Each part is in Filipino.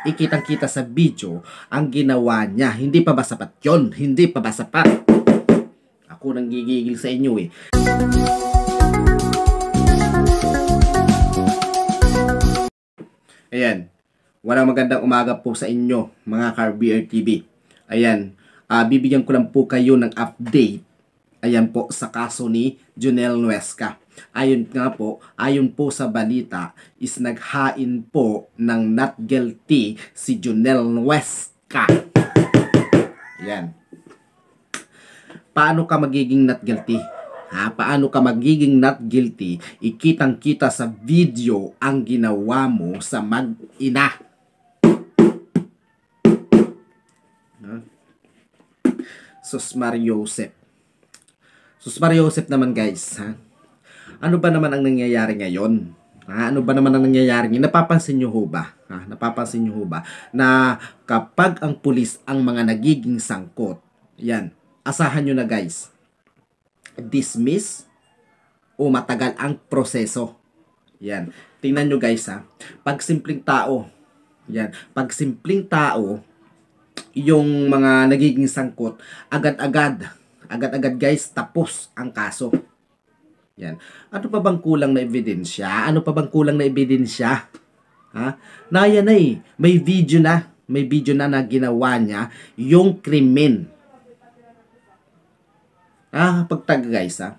ikitang-kita sa video ang ginawa niya. Hindi pa ba sapat yon? Hindi pa ba sapat? Ako nang gigigil sa inyo eh. Ayan. Walang magandang umaga po sa inyo, mga Carbier TV. Ayan. Uh, bibigyan ko lang po kayo ng update. Ayan po sa kaso ni Junel Nuesca. Ayon nga po, ayon po sa balita, is naghain po ng not guilty si Junel Nuesca. Yan. Paano ka magiging not guilty? Ha? Paano ka magiging not guilty? Ikitang kita sa video ang ginawa mo sa mag-ina. Huh? Sus Mario Joseph. Sus Mario Joseph naman guys. Ha? ano ba naman ang nangyayari ngayon? Ha, ano ba naman ang nangyayari ngayon? Napapansin nyo ho ba? Ha, napapansin nyo ho ba? Na kapag ang pulis ang mga nagiging sangkot, yan, asahan nyo na guys, dismiss o matagal ang proseso. Yan. Tingnan nyo guys ha. Pag simpleng tao, yan. Pag simpleng tao, yung mga nagiging sangkot, agad-agad, agad-agad guys, tapos ang kaso. Yan. Ano pa bang kulang na ebidensya? Ano pa bang kulang na ebidensya? Ha? Na na eh. May video na. May video na na ginawa niya yung krimen. Ah, pagtaga guys ha.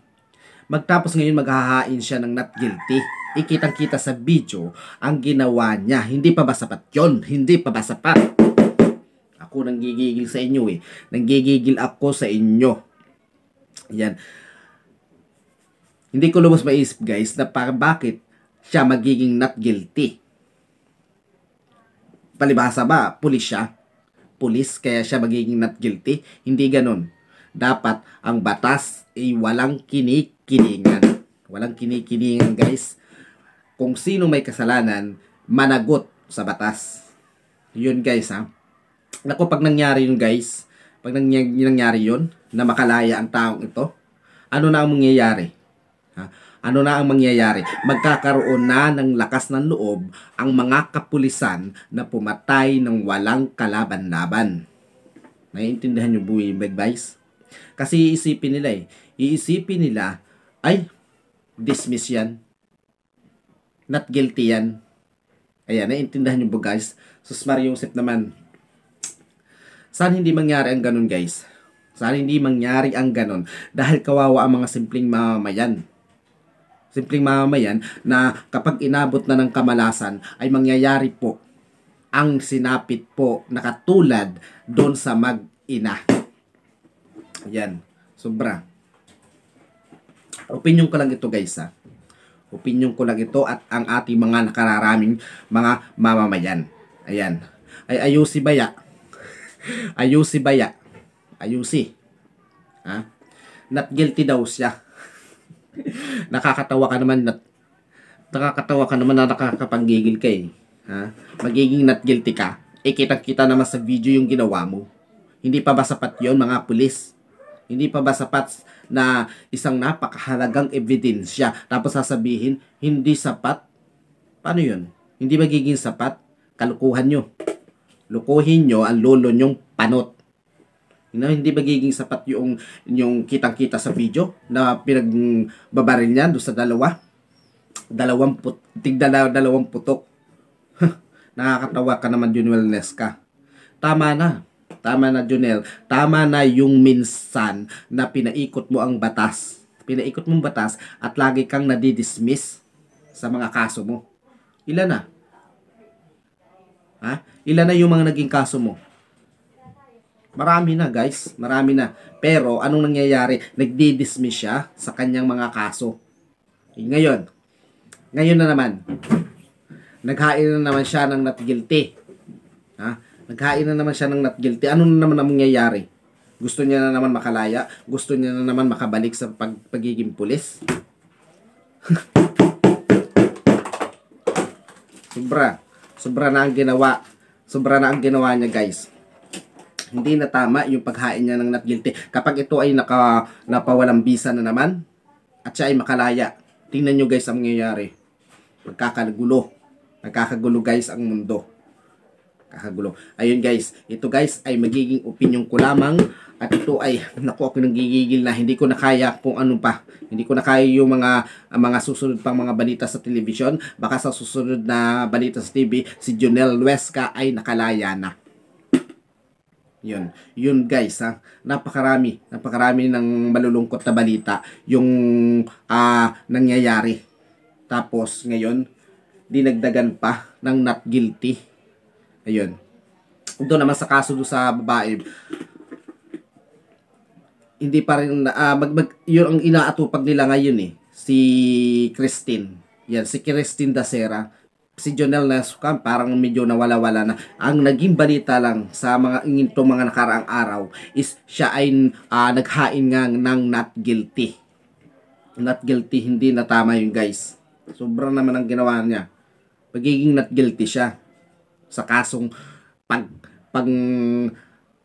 Magtapos ngayon maghahain siya ng not guilty. Ikitang kita sa video ang ginawa niya. Hindi pa ba sapat yon? Hindi pa ba sapat? Ako nanggigigil sa inyo eh. Nanggigigil ako sa inyo. Yan. Hindi ko lubos maisip guys na para bakit siya magiging not guilty. Palibasa ba, pulis siya? Pulis, kaya siya magiging not guilty? Hindi ganun. Dapat ang batas ay walang kinikilingan. Walang kinikilingan guys. Kung sino may kasalanan, managot sa batas. Yun guys ha. Naku, pag nangyari yun guys, pag nangyari yun, na makalaya ang taong ito, ano na ang mangyayari? Ha? Ano na ang mangyayari? Magkakaroon na ng lakas ng loob ang mga kapulisan na pumatay ng walang kalaban-laban. Naiintindihan niyo buhay advice? Kasi iisipin nila eh. Iisipin nila, ay, dismiss yan. Not guilty yan. Ayan, naiintindihan niyo ba guys? Sus yung Yosef naman. Saan hindi mangyari ang ganun guys? Saan hindi mangyari ang ganun? dahil kawawa ang mga simpleng mamamayan simpleng mamamayan na kapag inabot na ng kamalasan ay mangyayari po ang sinapit po na katulad doon sa mag-ina. Yan. Sobra. Opinyon ko lang ito guys ha. Opinyon ko lang ito at ang ating mga nakararaming mga mamamayan. Ayan. Ay ayusi baya. ayusi baya. Ayusi. Ha? Not guilty daw siya nakakatawa ka naman na nakakatawa ka naman na nakakapanggigil ka eh. Ha? Magiging not guilty ka. Eh, kita-kita naman sa video yung ginawa mo. Hindi pa ba sapat yon mga pulis? Hindi pa ba sapat na isang napakahalagang ebidensya tapos sasabihin, hindi sapat? Paano yon? Hindi magiging sapat? Kalukuhan nyo. Lukuhin nyo ang lolo nyong panot na hindi magiging sapat yung yung kitang-kita sa video na pinagbabaril niya doon sa dalawa. Dalawang put tigda dalawang putok. Nakakatawa ka naman Junel Nesca. Tama na. Tama na Junel. Tama na yung minsan na pinaikot mo ang batas. Pinaikot mong batas at lagi kang nadidismiss sa mga kaso mo. Ilan na? Ha? Ilan na yung mga naging kaso mo? Marami na guys, marami na. Pero anong nangyayari? Nagdi-dismiss siya sa kanyang mga kaso. Eh, ngayon, ngayon na naman, naghain na naman siya ng not guilty. Ha? Naghain na naman siya ng not guilty. Ano na naman ang mangyayari? Gusto niya na naman makalaya? Gusto niya na naman makabalik sa pag pagiging pulis? sobra. Sobra na ang ginawa. Sobra na ang ginawa niya guys hindi na tama yung paghain niya ng not guilty. Kapag ito ay naka, napawalang bisa na naman, at siya ay makalaya. Tingnan nyo guys ang nangyayari. Magkakagulo. Nagkakagulo guys ang mundo. Kakagulo. Ayun guys, ito guys ay magiging opinion ko lamang at ito ay, naku ako gigigil na hindi ko na kaya kung ano pa. Hindi ko na kaya yung mga, mga susunod pang mga balita sa television. Baka sa susunod na balita sa TV, si Junel Luesca ay nakalaya na. Yun. Yun guys, ha? napakarami, napakarami ng malulungkot na balita yung uh, nangyayari. Tapos ngayon, dinagdagan pa ng not guilty. Ayun. Doon naman sa kaso do sa babae, hindi pa rin, uh, mag, mag, yun ang inaatupag nila ngayon eh, si Christine. Yan, si Christine Dacera si Jonel Nasukan parang medyo nawala-wala na. Ang naging balita lang sa mga ngintong mga nakaraang araw is siya ay uh, naghain nga ng not guilty. Not guilty, hindi na tama yun guys. Sobra naman ang ginawa niya. Pagiging not guilty siya sa kasong pag pag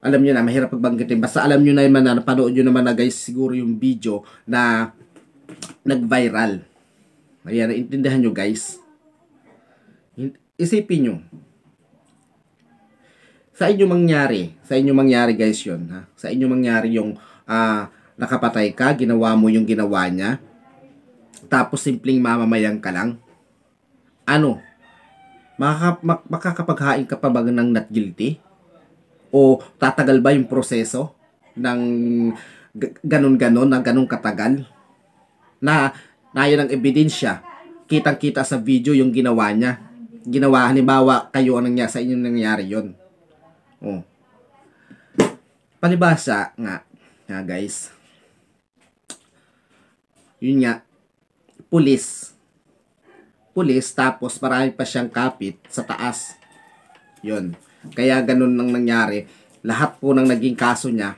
alam niyo na mahirap pagbanggitin basta alam niyo na naman na napanood niyo naman na guys siguro yung video na nag-viral. Ayan, intindihan nyo guys isipin nyo, sa inyo mangyari, sa inyo mangyari guys yon ha? sa inyo mangyari yung uh, nakapatay ka, ginawa mo yung ginawa niya, tapos simpleng mamamayan ka lang, ano, makaka mak makakapaghain ka pa ba ng not guilty? O tatagal ba yung proseso ng ganun-ganon, na ganun katagal? Na, na yun ang ebidensya, kitang-kita sa video yung ginawa niya, ginawa, halimbawa, kayo ang nangyari sa inyo nangyari yon. Oh. Palibasa nga, nga guys, yun nga, pulis. Pulis, tapos marami pa siyang kapit sa taas. Yun. Kaya ganun nang nangyari. Lahat po ng naging kaso niya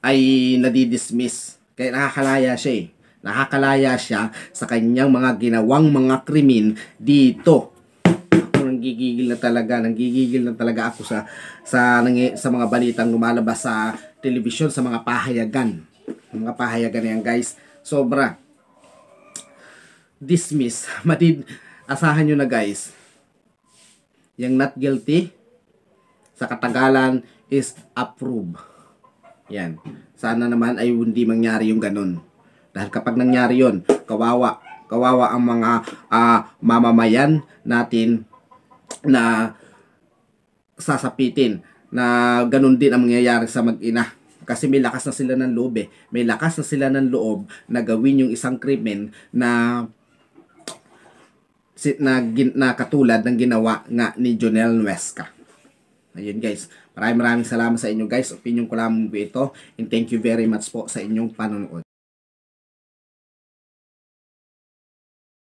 ay nadidismiss. Kaya nakakalaya siya eh. Nakakalaya siya sa kanyang mga ginawang mga krimen dito nanggigigil na talaga, nanggigigil na talaga ako sa sa sa mga balitang lumalabas sa television sa mga pahayagan. Mga pahayagan yan, guys. Sobra. Dismiss. Matid asahan niyo na, guys. Yang not guilty sa katagalan is approve. Yan. Sana naman ay hindi mangyari yung ganun. Dahil kapag nangyari yon kawawa, kawawa ang mga uh, mamamayan natin na sasapitin na ganun din ang mangyayari sa mag-ina kasi may lakas na sila ng loob eh. May lakas na sila ng loob na gawin yung isang krimen na na, na katulad ng ginawa nga ni Jonel Nuesca. Ayun guys, maraming maraming salamat sa inyo guys. Opinion ko lang po ito and thank you very much po sa inyong panonood.